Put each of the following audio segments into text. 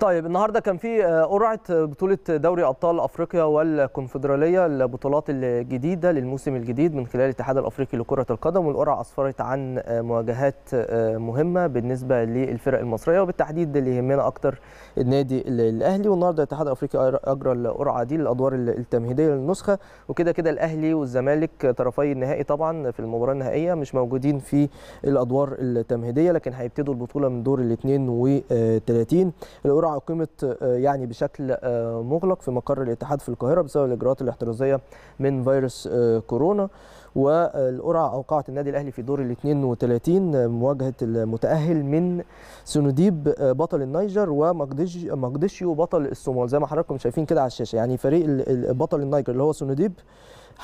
طيب النهارده كان في آه، قرعه آه، بطوله دوري ابطال افريقيا والكونفدراليه البطولات الجديده للموسم الجديد من خلال الاتحاد الافريقي لكره القدم والقرعه اسفرت عن آه، مواجهات مهمه بالنسبه للفرق المصريه وبالتحديد اللي يهمنا اكتر النادي الاهلي والنهارده الاتحاد الافريقي اجرى القرعه دي للادوار التمهيديه للنسخه وكده كده الاهلي والزمالك طرفي النهائي طبعا في المباراه النهائيه مش موجودين في الادوار التمهيديه لكن هيبتدوا البطوله من دور ال 32 الجرعه اقيمت آه، يعني بشكل آه، مغلق في مقر الاتحاد في القاهره بسبب الاجراءات الاحترازيه من فيروس آه، كورونا والقرعه اوقعت النادي الاهلي في دور ال 32 مواجهه المتاهل من سنوديب بطل النيجر ومقدشيو بطل الصومال زي ما حضراتكم شايفين كده على الشاشه يعني فريق بطل النيجر اللي هو سنوديب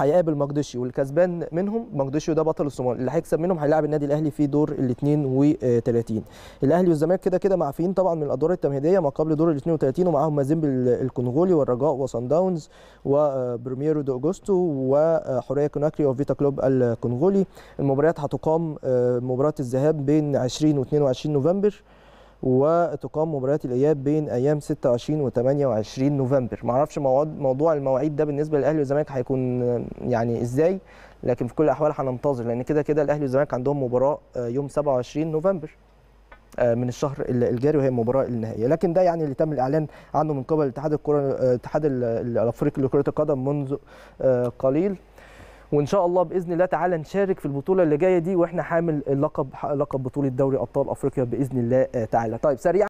هيقابل مقدشي والكسبان منهم مقدشي ده بطل الصومال اللي هيكسب منهم هيلاعب النادي الاهلي في دور ال 32 الاهلي والزمالك كده كده معفيين طبعا من الادوار التمهيديه ما قبل دور ال 32 ومعاهم مازيمبي الكونغولي والرجاء وصن داونز وبريميرو دو اوجوستو وحوريه كوناكري وفيتا كلوب الكونغولي المباريات هتقام آه، مباراه الذهاب بين 20 و 22 نوفمبر وتقام مباريات الاياب بين ايام 26 و 28 نوفمبر ما اعرفش موضوع المواعيد ده بالنسبه للاهلي والزمالك هيكون يعني ازاي لكن في كل الاحوال هننتظر لان كده كده الاهلي والزمالك عندهم مباراه آه، يوم 27 نوفمبر آه، من الشهر الجاري وهي المباراه النهائيه لكن ده يعني اللي تم الاعلان عنه من قبل اتحاد الكره آه، الاتحاد الافريقي لكره القدم منذ قليل وان شاء الله باذن الله تعالى نشارك في البطوله اللي جايه دي واحنا حامل اللقب لقب بطوله دوري ابطال افريقيا باذن الله آه، تعالى طيب سريع